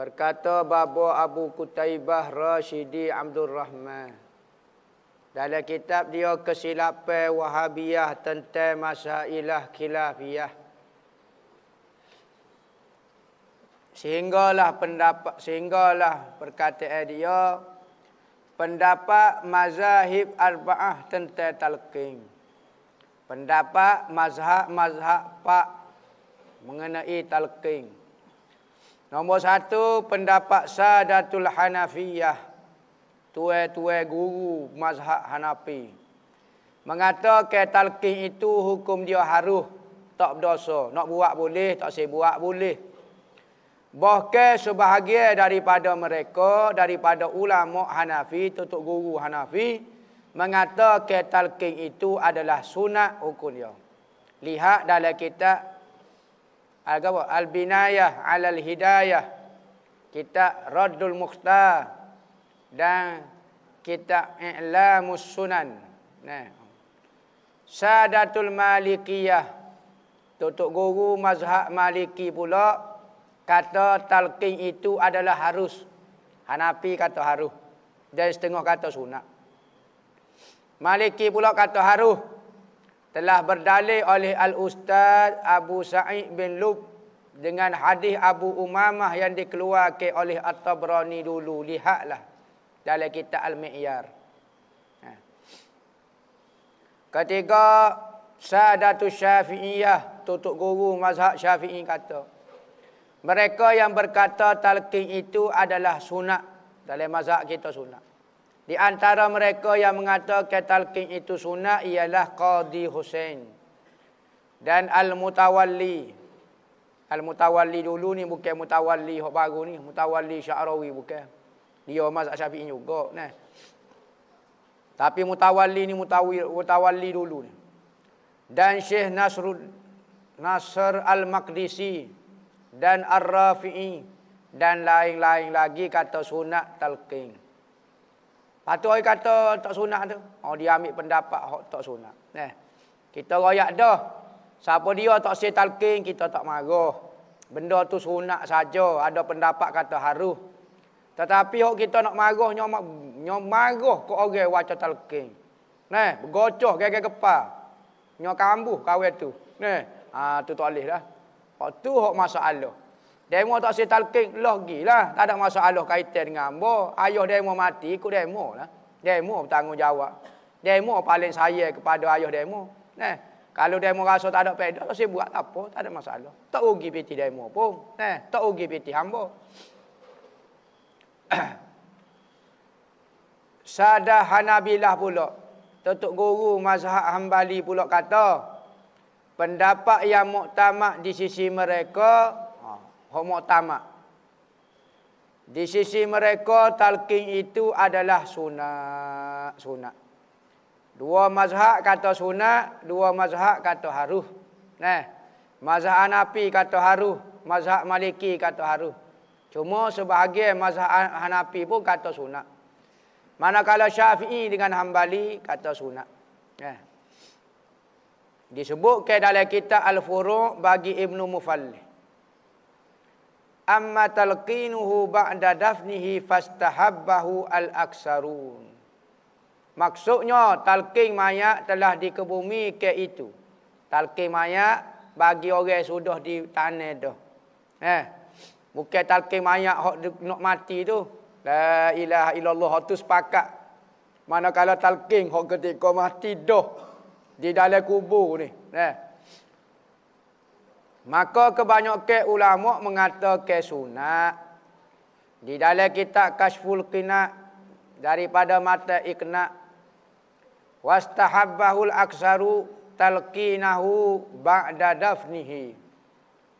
Berkata Bapa Abu Kutaibah Rashidi Abdul Rahman. Dalam kitab dia kesilapan wahabiyah tentang masailah khilafiyah. Sehinggalah pendapat sehinggalah perkataan dia pendapat mazhab arba'ah tentang talqin. Pendapat mazhab-mazhab pak mengenai talqin. Nombor satu, pendapat Sadatul Hanafiyah. Tua-tua guru mazhab Hanafi. mengata talqin itu hukum dia haruh. Tak berdosa. Nak buat boleh, tak saya buat boleh. Bahkan sebahagia daripada mereka, daripada ulama Hanafi, tutup guru Hanafi, mengata talqin itu adalah sunat hukum dia. Lihat dalam kitab agama ah, al-binayah al hidayah kita raddul mukhtar dan kita i'lamus sunan nah sadatul malikiyah tutup guru mazhab maliki pula kata talqin itu adalah harus Hanafi kata harus dan setengah kata sunat Maliki pula kata harus telah berdalil oleh al-ustaz Abu Sa'id bin Lub dengan hadis Abu Umamah yang dikeluarkan oleh At-Tabrani dulu lihatlah dalam kitab Al-Mi'yar ha. ketiga Sadatul Syafi'iyah tutup guru mazhab Syafi'i kata mereka yang berkata talqin itu adalah sunat dalam mazhab kita sunat di antara mereka yang mengatakan talqin itu sunnah ialah Qadi Hussein dan Al-Mutawalli. Al-Mutawalli dulu ni bukan Mutawalli hok baru ni, Mutawalli Syarawi bukan. Dia mazhab Syafi'i juga nah. Tapi Mutawalli ni Mutawi Mutawalli dulu ni. Dan Syekh Nasrud Nasr Al-Maqdisi dan Ar-Rafi'i dan lain-lain lagi kata sunnah talqin. Patu orang kata tak sunat tu. Oh dia ambil pendapat hok tak sunat. Eh. Kita royak dah. Siapa dia tak si talking kita tak marah. Benda tu sunat saja. Ada pendapat kata haruh. Tetapi hok kita nak marah nyoma nyoma marah ke orang waca talking. Nah, eh, bergocoh gege kepal. Nyo kambuh kawe tu. Nah, eh, ha, tu tak boleh dah. Hok tu hok masalah. Demo tak saya talqin, lah gilah. Tak ada masalah kaitan dengan hamba. Ayah demo mati, ikut demo lah. Demo bertanggungjawab. Demo paling saya kepada ayah demo. Nah, kalau demo rasa tak ada peda, saya buat tak apa, tak ada masalah. Tak rugi piti demo pun. Nah, tak rugi piti hamba. Sada Hanabilah pula. Tutup guru mazhab Hambali pula kata, pendapat yang muktamad di sisi mereka homo tamak. Di sisi mereka talqin itu adalah sunat, sunat. Dua mazhab kata sunat, dua mazhab kata haruh. Nah, mazhab anapi kata haruh, mazhab Maliki kata haruh. Cuma sebahagian mazhab Hanafi pun kata sunat. Manakala Syafi'i dengan Hambali kata sunat. Nah. Disebut ke dalam kitab Al-Furu' bagi Ibnu Mufallih amma talqinuhu ba'da dafnihi fastahabbahu al-aksarun. Maksudnya talqin mayat telah dikebumi ke itu. Talqin mayat bagi orang sudah di tanah dah. Eh. Bukan talqin mayat hok nak mati tu. La ilaha illallah tu sepakat. Manakala talqin hok ketika mati dah di dalam kubur ni. Eh. Maka kebanyakan ulama mengatakan sunat. Di dalam kitab kasful Qina daripada mata ikna wastahabbahul aksaru talqinahu ba'da dafnihi.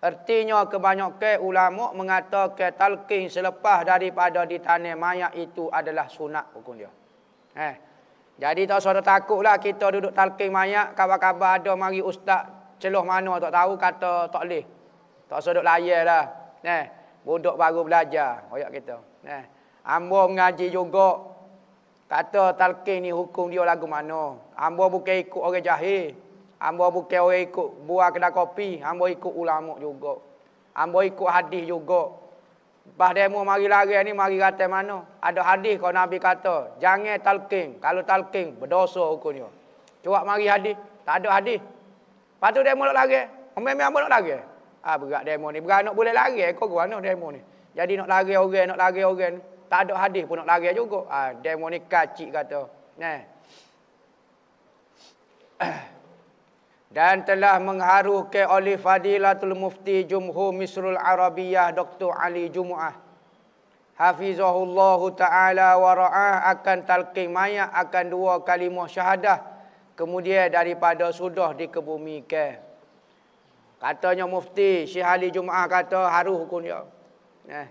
Artinya kebanyakan ulama mengatakan talqin selepas daripada ditanam mayat itu adalah sunat hukum dia. Eh. Jadi tak usah takutlah kita duduk talqin mayat, kawan-kawan ada mari ustaz celah mana tak tahu kata tak leh. Tak sedok layar lah. Nah, budak baru belajar koyak kita. Nah. Ambo mengaji juga. Kata talqin ni hukum dia lagu mana? Ambo bukan ikut orang jahil. Ambo bukan orang ikut buah kedai kopi, ambo ikut ulama juga. Ambo ikut hadis juga. Bah demo mari lari ni mari kata mana? Ada hadis kalau Nabi kata, jangan talqin. Kalau talqin berdosa hukumnya. Cuba mari hadis, tak ada hadis. Lepas tu demo nak lari. Memang apa nak lari? Ah berat demo ni. Beranak boleh lari eh, kau gua nak demo ni. Jadi nak lari orang, nak lari orang. Tak ada hadis pun nak lari juga. Ah demo ni kacik kata. Nah. Dan telah mengharuhkan oleh Fadilatul Mufti Jumhu Misrul Arabiyah Dr. Ali Jumu'ah. Hafizahullahu ta'ala wa ra'ah akan talqin akan dua kalimah syahadah kemudian daripada sudah dikebumikan katanya mufti Syekh Ali Jumaah kata harus hukum dia eh.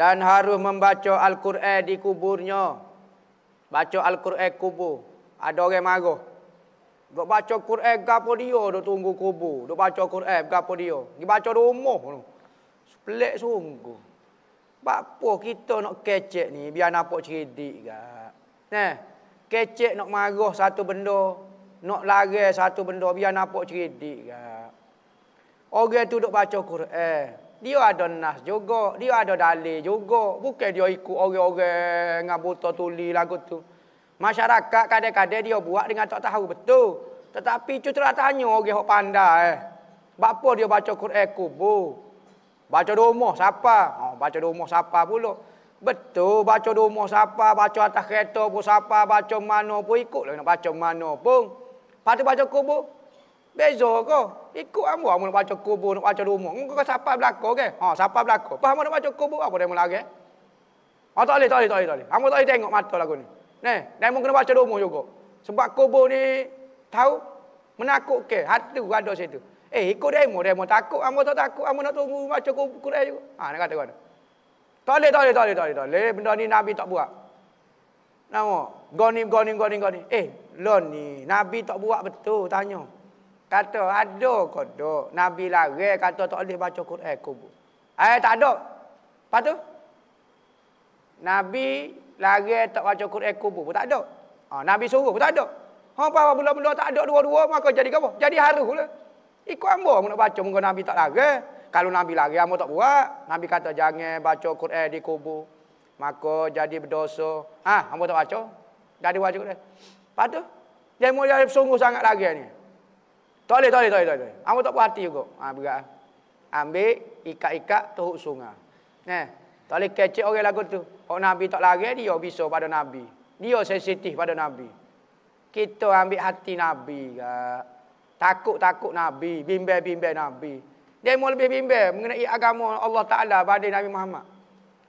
dan harus membaca al-Quran di kuburnya baca al-Quran kubur ada orang marah Dok baca Quran gapo dia dok tunggu kubur. Dok baca Quran gapo dia. Dia baca rumah tu. Pelik sungguh. Apa kita nak kecek ni? Biar nampak ceridik ke? Eh, kecek nak marah satu benda. Nak lari satu benda. Biar nampak ceridik ke? Orang tu duduk baca Quran. dia ada nas juga. Dia ada dalil juga. Bukan dia ikut orang-orang dengan buta tuli lagu tu. Masyarakat kadang-kadang dia buat dengan tak tahu betul. Tetapi cuterah tanya orang yang pandai. Eh. Bapa dia baca Quran kubur. Baca rumah siapa? Oh, ha, baca rumah siapa pula? Betul, baca rumah siapa, baca atas kereta pun siapa, baca mana pun ikut lah nak baca mana pun. Patut baca kubur, beza ke? Ikut kamu, kamu nak baca kubur, nak baca rumah. Kau kata siapa belakang ke? Ha, siapa belakang? Apa kamu nak baca kubur, apa dia mula ke? Eh? Ha, tak boleh, tak boleh, tak boleh. Tak Kamu tak boleh tengok mata lagu ni. Ne, dan kamu kena baca rumah juga. Sebab kubur ni, tahu, menakut ke? Hatu ada situ. Eh ikut demo, demo takut, amo tak takut, amo nak tunggu macam kau kurai juga. Ha ah, nak kata kau. Tak boleh, tak boleh, tak boleh, tak boleh. Benda ni Nabi tak buat. Nama, goni, goni, goni, goni. Eh, lo ni, Nabi tak buat betul, tanya. Kata, ada kau Nabi lari, kata tak boleh baca Quran eh, kubur. Eh, tak ada. Lepas tu? Nabi lari tak baca Quran eh, kubur pun tak ada. Ha, Nabi suruh pun tak ada. Ha, apa-apa mula-mula tak ada dua-dua, maka jadi apa? Jadi haruh lah. Ikut ambo, nak baca muka Nabi tak lagi. Kalau Nabi lagi, ambo tak buat. Nabi kata jangan baca Quran di kubur. Maka jadi berdosa. Ha, ambo tak baca. Jadi baca Quran. Lepas tu. Dia mula sungguh sangat lagi ni. Tak boleh, tak boleh, tak boleh. boleh. Hamba tak puas hati juga. Ha, berat. Ambil, ikat-ikat, tuhuk sungai. Eh, tak boleh kecek orang lagu tu. Kalau Nabi tak lagi dia bisa pada Nabi. Dia sensitif pada Nabi. Kita ambil hati Nabi. Kak. Takut-takut Nabi, bimbe-bimbe Nabi. Dia mau lebih bimbe mengenai agama Allah Ta'ala pada Nabi Muhammad.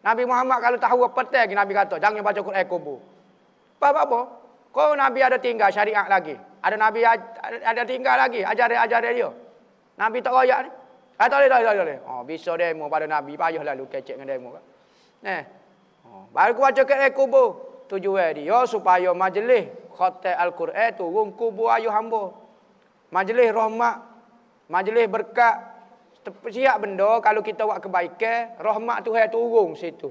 Nabi Muhammad kalau tahu apa lagi Nabi kata, jangan baca Quran Kubu. Apa apa? Kau Nabi ada tinggal syariat lagi. Ada Nabi ada tinggal lagi, ajar-ajar dia. Nabi tak royak ni. Ah, tak boleh, tak boleh, Oh, bisa demo pada Nabi, payah lalu kecek dengan demo. Kan. Eh. Oh, baru baru baca Quran tujuh hari. dia supaya majlis khotel Al-Quran turun kubur ayu hamba. Majlis rahmat, majlis berkat. Setiap benda kalau kita buat kebaikan, rahmat Tuhan turun situ.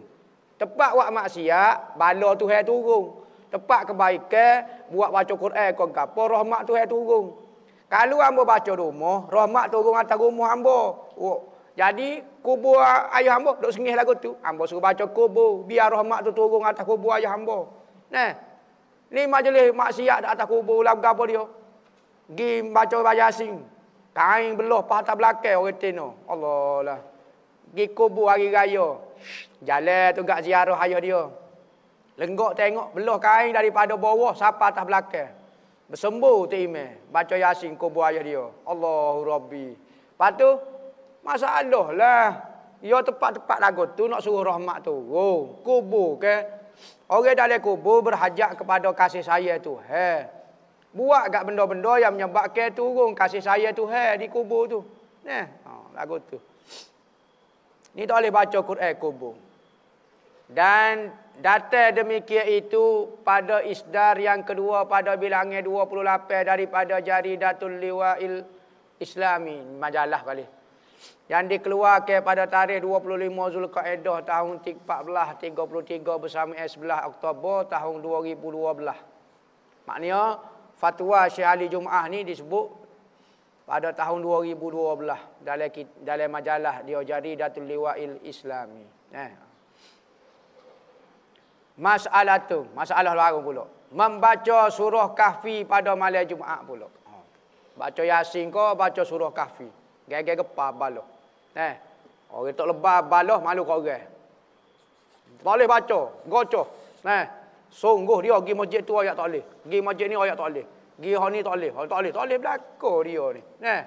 Tepat buat maksiat, bala Tuhan turun. Tepat kebaikan, buat baca Quran kau gapo, rahmat Tuhan turun. Kalau hamba baca rumah, rahmat turun atas rumah hamba. Oh. Jadi kubur ayah hamba duk sengih lagu tu. Hamba suruh baca kubur, biar rahmat tu turun atas kubur ayah hamba. Nah. Ni majlis maksiat atas kubur lagu gapo dia? Gi baca bahasa Yasin. Kain beloh patah belakang orang tino. Allah lah. Gi kubur hari raya. Jalan tu gak ziarah ayah dia. Lenggok tengok beloh kain daripada bawah sampai atas belakang. Bersembuh tu ime Baca Yasin kubur ayah dia. Allahu Rabbi. Lepas tu, masalah lah. Ya tepat-tepat lagu tu nak suruh rahmat tu. Oh, kubur ke? Okay? Orang dalam kubur berhajat kepada kasih saya tu. Hei. Buat kat benda-benda yang menyebabkan turun kasih saya tu hai, di kubur tu. Nah, oh, lagu tu. Ni tak boleh baca Quran kubur. Dan datang demikian itu pada isdar yang kedua pada bilangan 28 daripada jari Datul Liwa'il Islami. Majalah kali. Yang dikeluarkan pada tarikh 25 Zulqaedah tahun 1433 bersama 11 Oktober tahun 2012. Maknanya, fatwa Syekh Ali Jumaah ni disebut pada tahun 2012 dalam dalam majalah dia jari Datul Liwail Islami. Eh. Masalah tu, masalah baru pula. Membaca surah kahfi pada malam Jumaat pula. Ha. Baca Yasin ke baca surah kahfi. Gege gepa balah. Eh. Orang tak lebah balah malu kau orang. Boleh baca, gocoh. Eh. Sungguh dia pergi masjid tu ayat tak boleh. Pergi masjid ni ayat tak boleh. Pergi hari ni tak boleh. Hari tak boleh. Tak boleh berlaku dia ni. Nah.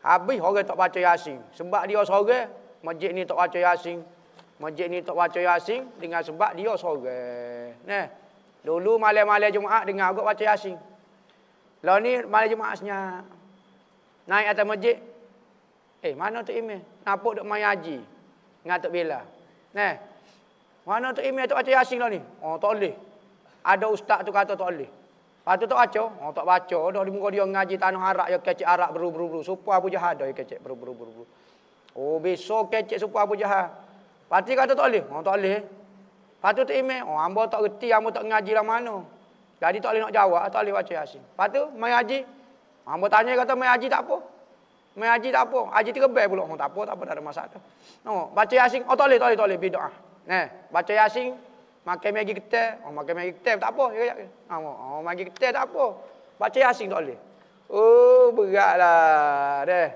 Habis orang tak baca Yasin. Sebab dia sore, masjid ni tak baca Yasin. Masjid ni tak baca Yasin dengan sebab dia sore. Nah. Dulu malam-malam Jumaat dengar aku baca Yasin. Lah ni malam Jumaat asnya Naik atas masjid. Eh, mana tu Imam? Nampak duk main haji. Ngatuk bila. Nah. Mana tu email tu baca Yasin lah ni? Oh, tak boleh. Ada ustaz tu kata tak boleh. Lepas tu tak oh, baca? Oh, tak baca. Dah di muka dia ngaji tanah arak, ya kecik arak beru-beru-beru. Supa Abu Jahat dah kecik beru-beru-beru. Oh, besok kecik supa Abu Jahat. Lepas tu kata tak boleh? Oh, tak boleh. Lepas tu tu email? Oh, hamba tak reti, hamba tak ngaji lah mana. Jadi tak boleh nak jawab, tak boleh baca Yasin. Lepas tu, main haji. Hamba tanya kata, main haji tak apa? Main haji tak apa? Haji terkebel pula. Oh, tak apa, tak apa, tak ada masalah. No, oh, baca Yasin, oh tak boleh, tak boleh, tak boleh. Bidu'ah. Nah, eh, baca Yasin, makan maggi kita, oh makan maggi kita tak apa. Ya, ya. Oh, oh maggi kita tak apa. Baca Yasin tak boleh. Oh, beratlah. Deh.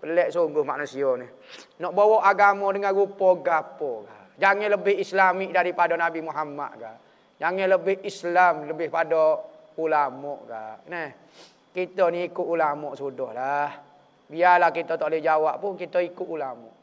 Pelik sungguh manusia ni. Nak bawa agama dengan rupa gapo. Jangan lebih islami daripada Nabi Muhammad ke. Jangan lebih Islam lebih pada ulama ke. Nah. Kita ni ikut ulama sudahlah. Biarlah kita tak boleh jawab pun kita ikut ulama.